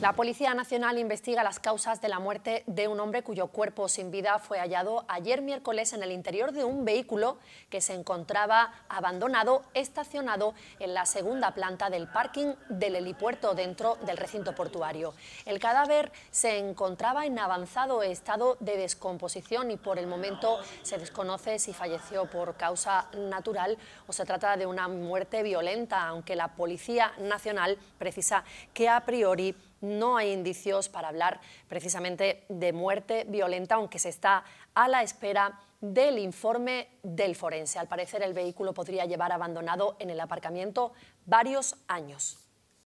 La Policía Nacional investiga las causas de la muerte de un hombre cuyo cuerpo sin vida fue hallado ayer miércoles en el interior de un vehículo que se encontraba abandonado, estacionado en la segunda planta del parking del helipuerto dentro del recinto portuario. El cadáver se encontraba en avanzado estado de descomposición y por el momento se desconoce si falleció por causa natural o se trata de una muerte violenta, aunque la Policía Nacional precisa que a priori no hay indicios para hablar precisamente de muerte violenta, aunque se está a la espera del informe del forense. Al parecer el vehículo podría llevar abandonado en el aparcamiento varios años.